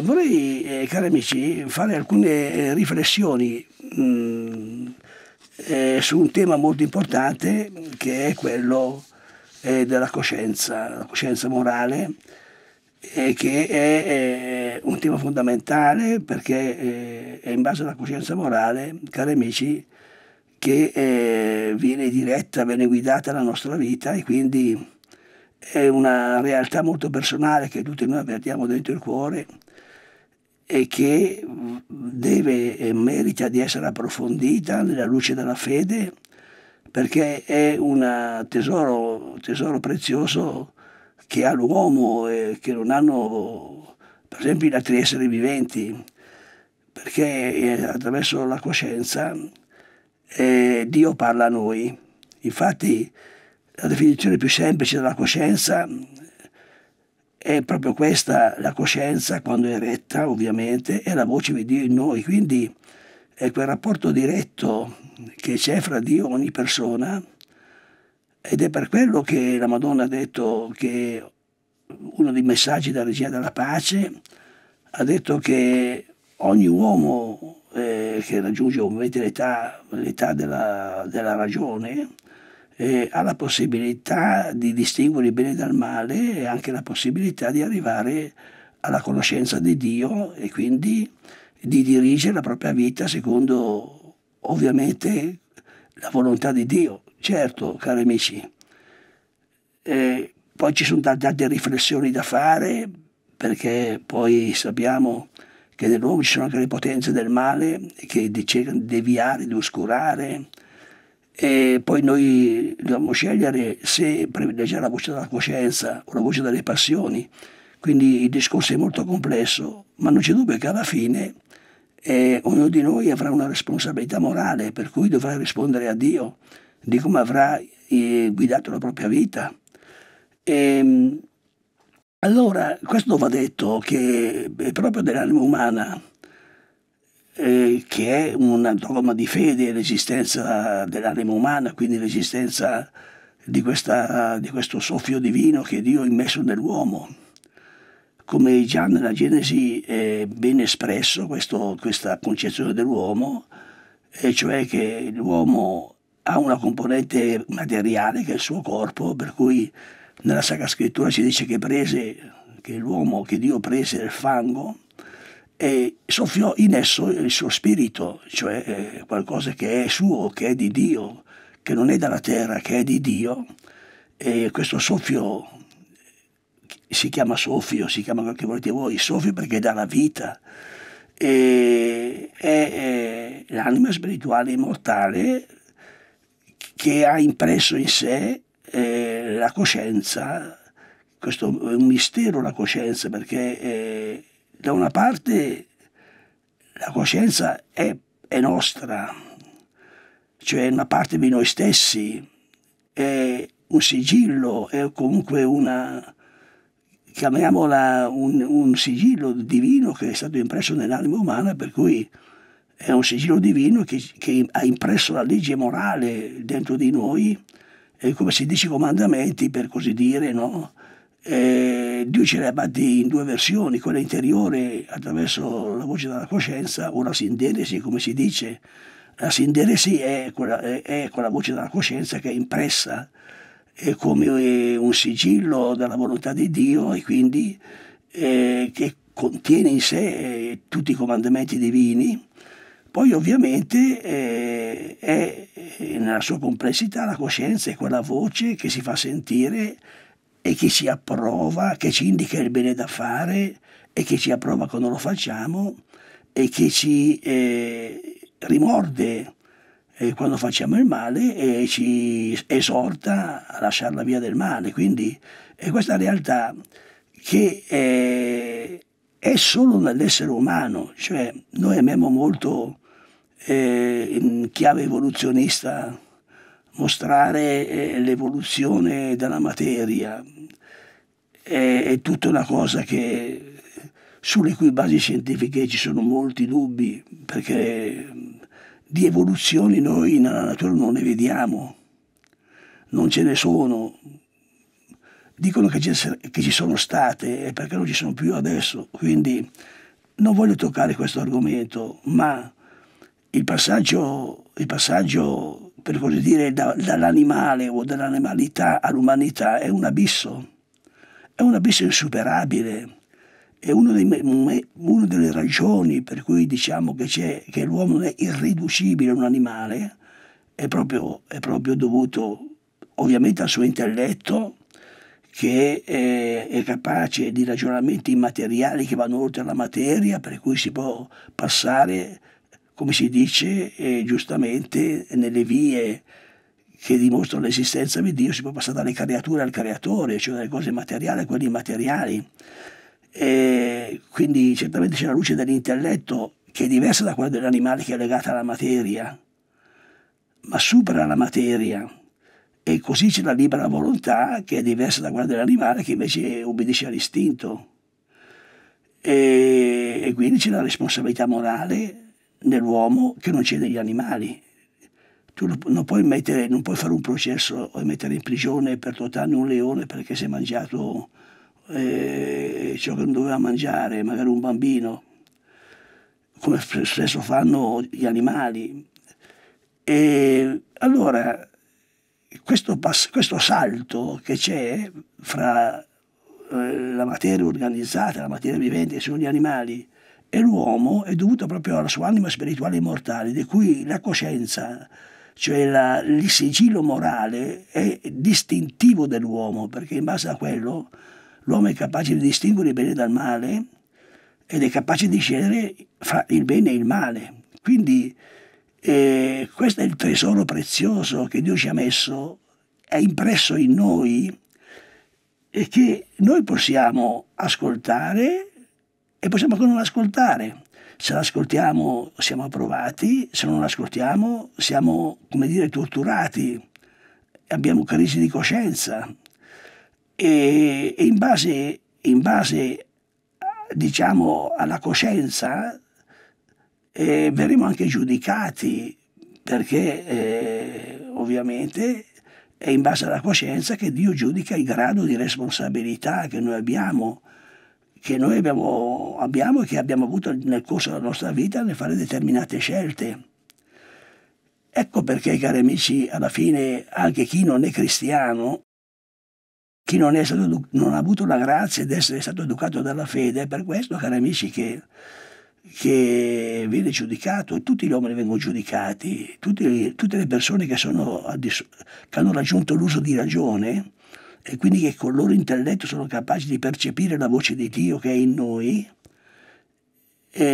vorrei, eh, cari amici, fare alcune eh, riflessioni mh, mm, eh, su un tema molto importante che è quello eh, della coscienza, la coscienza morale, che è eh, un tema fondamentale perché è in base alla coscienza morale, cari amici, che viene diretta, viene guidata la nostra vita e quindi è una realtà molto personale che tutti noi avvertiamo dentro il cuore e che deve e merita di essere approfondita nella luce della fede perché è un tesoro, tesoro, prezioso che ha l'uomo e che non hanno per esempio gli altri esseri viventi, perché eh, attraverso la coscienza eh, Dio parla a noi. Infatti la definizione più semplice della coscienza è proprio questa la coscienza quando è retta ovviamente è la voce di Dio in noi quindi è quel rapporto diretto che c'è fra Dio e ogni persona ed è per quello che la Madonna ha detto che uno dei messaggi della regia della pace ha detto che ogni uomo eh, che raggiunge ovviamente l'età, della, della ragione eh, ha la possibilità di distinguere il bene dal male e anche la possibilità di arrivare alla conoscenza di Dio e quindi di dirigere la propria vita secondo ovviamente la volontà di Dio. Certo, cari amici, eh, poi ci sono tante altre riflessioni da fare perché poi sappiamo che nell'uomo ci sono anche le potenze del male che cercano di deviare, di oscurare, e poi noi dobbiamo scegliere se privilegiare la voce della coscienza o la voce delle passioni. Quindi il discorso è molto complesso, ma non c'è dubbio che alla fine eh, ognuno di noi avrà una responsabilità morale, per cui dovrà rispondere a Dio di come avrà eh, guidato la propria vita. E, ehm, allora, questo va detto che è proprio dell'anima umana eh, che è una dogma di fede, l'esistenza dell'anima umana, quindi l'esistenza di, di, questo soffio divino che Dio ha immesso nell'uomo. Come già nella Genesi è ben espresso questo, questa concezione dell'uomo, e cioè che l'uomo ha una componente materiale che è il suo corpo, per cui nella Sacra Scrittura si dice che prese, che l'uomo, che Dio prese il fango, e soffiò in esso il suo spirito, cioè eh, qualcosa che è suo, che è di Dio, che non è dalla terra, che è di Dio, e questo soffio si chiama soffio, si chiama quel che volete voi, soffio perché dà la vita, e, è, è l'anima spirituale immortale che ha impresso in sé eh, la coscienza, questo è un mistero la coscienza perché... Eh, da una parte la coscienza è, è nostra, cioè una parte di noi stessi, è un sigillo, è comunque una, chiamiamola un, un, sigillo divino che è stato impresso nell'anima umana, per cui è un sigillo divino che, che, ha impresso la legge morale dentro di noi, è come si dice i comandamenti, per così dire, no? Eh, e Dio ce l'ha abbatti in due versioni, quella interiore attraverso la voce della coscienza o la sinderesi, come si dice. La sinderesi è quella, è, quella voce della coscienza che è impressa, è come eh, un sigillo della volontà di Dio e quindi eh, che contiene in sé eh, tutti i comandamenti divini. Poi ovviamente eh, è nella sua complessità la coscienza è quella voce che si fa sentire e che ci approva, che ci indica il bene da fare e che ci approva quando lo facciamo e che ci eh, rimorde eh, quando facciamo il male e ci esorta a lasciare la via del male. Quindi è questa realtà che è, eh, è solo nell'essere umano, cioè noi amiamo molto eh, in chiave evoluzionista mostrare eh, l'evoluzione della materia. È, è, tutta una cosa che, sulle cui basi scientifiche ci sono molti dubbi, perché di evoluzioni noi nella natura non ne vediamo, non ce ne sono. Dicono che ci, che ci sono state e perché non ci sono più adesso. Quindi non voglio toccare questo argomento, ma il passaggio, il passaggio per così dire, da, dall'animale o dall'animalità all'umanità è un abisso, è un abisso insuperabile. È una delle ragioni per cui diciamo che, che l'uomo è irriducibile a un animale, è proprio, è proprio dovuto ovviamente al suo intelletto, che è, è, capace di ragionamenti immateriali che vanno oltre la materia, per cui si può passare come si dice eh, giustamente, nelle vie che dimostrano l'esistenza di Dio si può passare dalle creature al creatore, cioè dalle cose materiali a quelle immateriali. E quindi certamente c'è la luce dell'intelletto che è diversa da quella dell'animale che è legata alla materia, ma supera la materia. E così c'è la libera volontà che è diversa da quella dell'animale che invece obbedisce all'istinto. E, e quindi c'è la responsabilità morale nell'uomo che non c'è negli animali. Tu non puoi, mettere, non puoi fare un processo e mettere in prigione per 80 anni un leone perché si è mangiato eh, ciò che non doveva mangiare, magari un bambino, come spesso fanno gli animali. E allora questo, questo salto che c'è fra eh, la materia organizzata, la materia vivente, sono gli animali, e l'uomo è dovuto proprio alla sua anima spirituale immortale, di cui la coscienza, cioè la, il sigillo morale, è distintivo dell'uomo, perché in base a quello l'uomo è capace di distinguere il bene dal male ed è capace di scegliere fra il bene e il male. Quindi eh, questo è il tesoro prezioso che Dio ci ha messo, è impresso in noi e che noi possiamo ascoltare e possiamo anche non ascoltare. Se l'ascoltiamo siamo approvati, se non l'ascoltiamo siamo, come dire, torturati, abbiamo crisi di coscienza e, e in base, in base diciamo, alla coscienza eh, verremo anche giudicati perché eh, ovviamente è in base alla coscienza che Dio giudica il grado di responsabilità che noi abbiamo che noi abbiamo, abbiamo e che abbiamo avuto nel corso della nostra vita nel fare determinate scelte. Ecco perché, cari amici, alla fine anche chi non è cristiano, chi non, stato, non ha avuto la grazia di essere stato educato dalla fede, è per questo, cari amici, che, che viene giudicato, tutti gli uomini vengono giudicati, tutti, tutte le persone che, sono, che hanno raggiunto l'uso di ragione e quindi che col loro intelletto sono capaci di percepire la voce di Dio che è in noi e,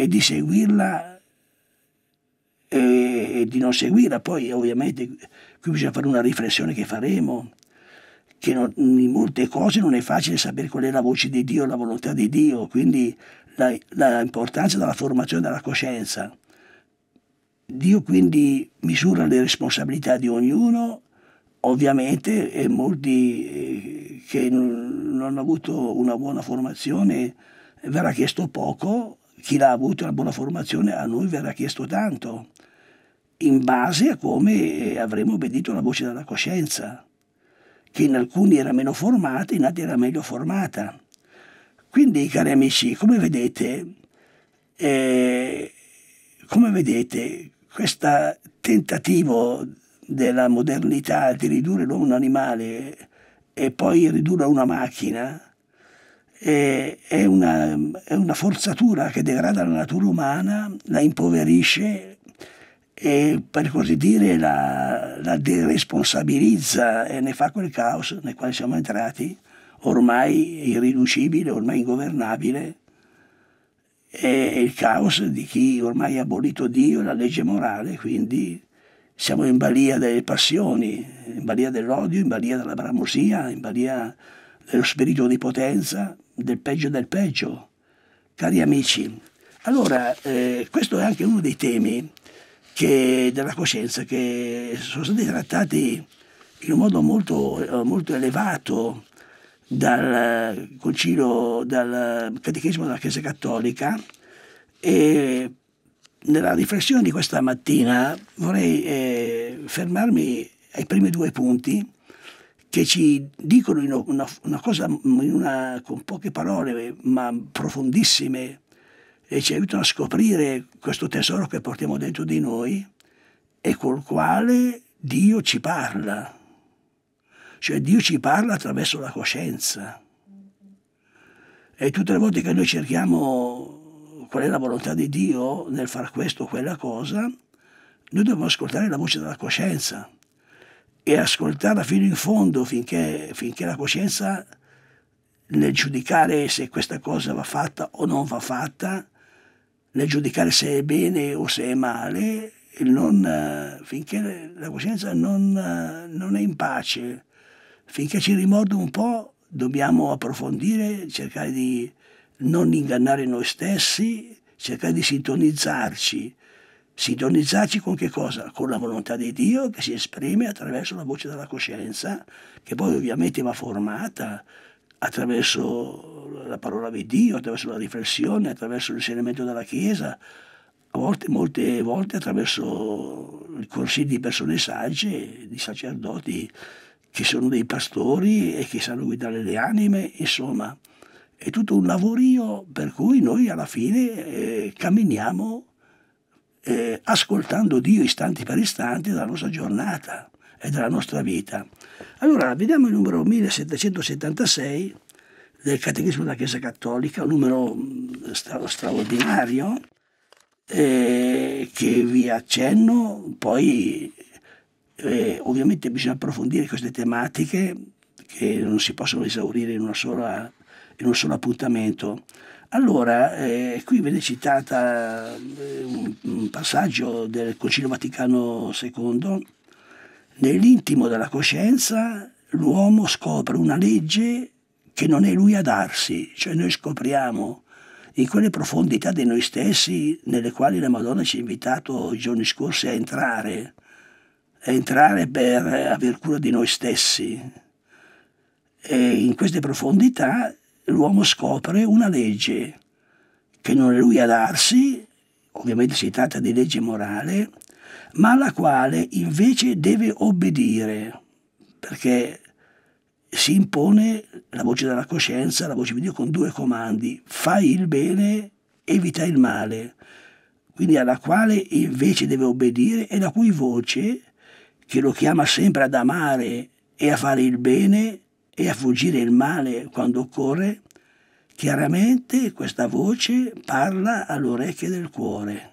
e di seguirla e, e, di non seguirla. Poi ovviamente qui bisogna fare una riflessione che faremo, che non, in molte cose non è facile sapere qual è la voce di Dio, la volontà di Dio, quindi l'importanza della formazione della coscienza. Dio quindi misura le responsabilità di ognuno Ovviamente eh, molti eh, che non hanno avuto una buona formazione eh, verrà chiesto poco, chi l'ha avuto una buona formazione a noi verrà chiesto tanto, in base a come avremo obbedito la voce della coscienza, che in alcuni era meno formata, in altri era meglio formata. Quindi, cari amici, come vedete, eh, come vedete questo tentativo della modernità di ridurre l'uomo un animale e poi ridurlo a una macchina è, è, una, è una forzatura che degrada la natura umana, la impoverisce e per così dire la, la deresponsabilizza e ne fa quel caos nel quale siamo entrati, ormai irriducibile, ormai ingovernabile, è il caos di chi ormai ha abolito Dio e la legge morale, quindi siamo in balia delle passioni, in balia dell'odio, in balia della bramosia, in balia dello spirito di potenza, del peggio del peggio. Cari amici, allora eh, questo è anche uno dei temi che, della coscienza che sono stati trattati in un modo molto, eh, molto elevato dal eh, concilio, dal catechismo della Chiesa Cattolica e nella riflessione di questa mattina vorrei eh, fermarmi ai primi due punti che ci dicono una, una cosa una, con poche parole ma profondissime e ci aiutano a scoprire questo tesoro che portiamo dentro di noi e col quale Dio ci parla. Cioè Dio ci parla attraverso la coscienza. E tutte le volte che noi cerchiamo qual è la volontà di Dio nel fare questo o quella cosa, noi dobbiamo ascoltare la voce della coscienza e ascoltarla fino in fondo finché, finché la coscienza nel giudicare se questa cosa va fatta o non va fatta, nel giudicare se è bene o se è male, non, finché la coscienza non, non, è in pace, finché ci rimorde un po', dobbiamo approfondire, cercare di, non ingannare noi stessi, cercare di sintonizzarci. Sintonizzarci con che cosa? Con la volontà di Dio che si esprime attraverso la voce della coscienza, che poi ovviamente va formata attraverso la parola di Dio, attraverso la riflessione, attraverso l'insegnamento della Chiesa, a volte, molte volte attraverso i corsi di persone sagge, di sacerdoti che sono dei pastori e che sanno guidare le anime, insomma è tutto un lavorio per cui noi alla fine eh, camminiamo eh, ascoltando Dio istante per istante dalla nostra giornata e della nostra vita. Allora, vediamo il numero 1776 del Catechismo della Chiesa Cattolica, un numero mm, stra straordinario, eh, che vi accenno, poi eh, ovviamente bisogna approfondire queste tematiche che non si possono esaurire in una sola in un solo appuntamento. Allora, eh, qui viene citata eh, un, un passaggio del Concilio Vaticano II. Nell'intimo della coscienza l'uomo scopre una legge che non è lui a darsi, cioè noi scopriamo in quelle profondità di noi stessi nelle quali la Madonna ci ha invitato i giorni scorsi a entrare, a entrare per aver cura di noi stessi. E in queste profondità l'uomo scopre una legge che non è lui a darsi, ovviamente si tratta di legge morale, ma alla quale invece deve obbedire, perché si impone la voce della coscienza, la voce di Dio con due comandi, fai il bene, evita il male, quindi alla quale invece deve obbedire e la cui voce, che lo chiama sempre ad amare e a fare il bene, e a fuggire il male quando occorre, chiaramente questa voce parla all'orecchio del cuore.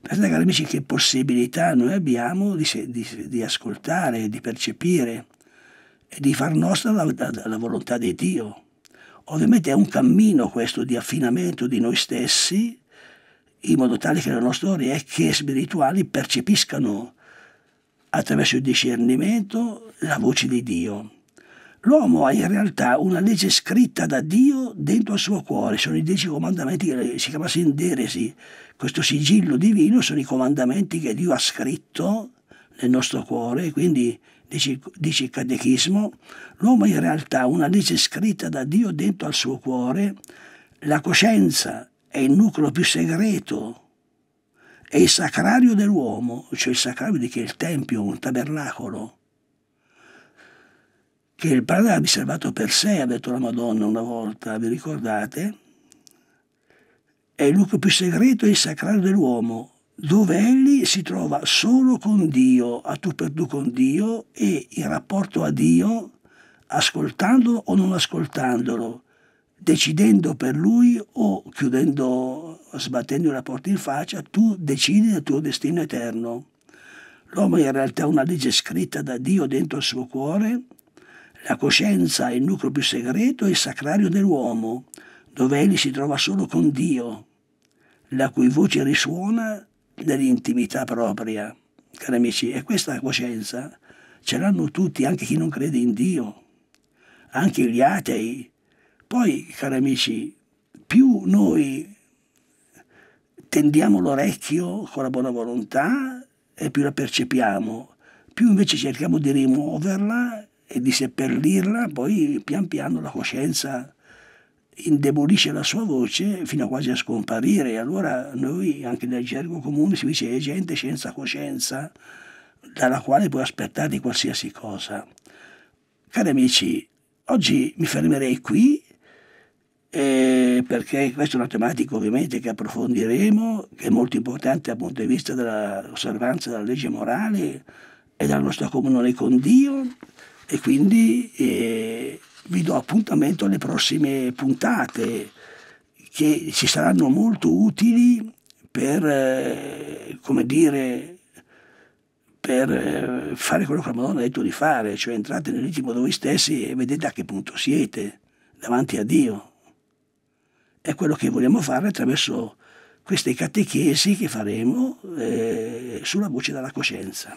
Pensate cari amici che possibilità noi abbiamo di, di, di ascoltare, di percepire e di far nostra la, la, la volontà di Dio. Ovviamente è un cammino questo di affinamento di noi stessi in modo tale che le nostre orecchie spirituali percepiscano attraverso il discernimento, la voce di Dio. L'uomo ha in realtà una legge scritta da Dio dentro al suo cuore, sono i dieci comandamenti che si chiama sinderesi, questo sigillo divino sono i comandamenti che Dio ha scritto nel nostro cuore, quindi dice, dice il catechismo, l'uomo ha in realtà una legge scritta da Dio dentro al suo cuore, la coscienza è il nucleo più segreto è il sacrario dell'uomo, cioè il sacrario di che il tempio, un tabernacolo, che il padre ha riservato per sé, ha detto la Madonna una volta, vi ricordate? È il luogo più segreto e il sacrario dell'uomo, dove egli si trova solo con Dio, a tu per tu con Dio e in rapporto a Dio, ascoltandolo o non ascoltandolo, decidendo per lui o chiudendo, sbattendo la porta in faccia, tu decidi il tuo destino eterno. L'uomo è in realtà una legge scritta da Dio dentro il suo cuore, la coscienza è il nucleo più segreto e sacrario dell'uomo, dove egli si trova solo con Dio, la cui voce risuona nell'intimità propria. Cari amici, e questa coscienza ce l'hanno tutti, anche chi non crede in Dio, anche gli atei, poi, cari amici, più noi tendiamo l'orecchio con la buona volontà e più la percepiamo, più invece cerchiamo di rimuoverla e di seppellirla, poi pian piano la coscienza indebolisce la sua voce fino a quasi a scomparire. E allora noi, anche nel gergo comune, si dice gente senza coscienza, dalla quale puoi aspettarti qualsiasi cosa. Cari amici, oggi mi fermerei qui eh, perché questa è una tematica ovviamente che approfondiremo, che è molto importante dal punto di vista dell'osservanza della legge morale e della nostra comunione con Dio e quindi eh, vi do appuntamento alle prossime puntate che ci saranno molto utili per, eh, come dire, per eh, fare quello che la Madonna ha detto di fare, cioè entrate nell'intimo di voi stessi e vedete a che punto siete davanti a Dio è quello che vogliamo fare attraverso queste catechesi che faremo eh, sulla voce della coscienza.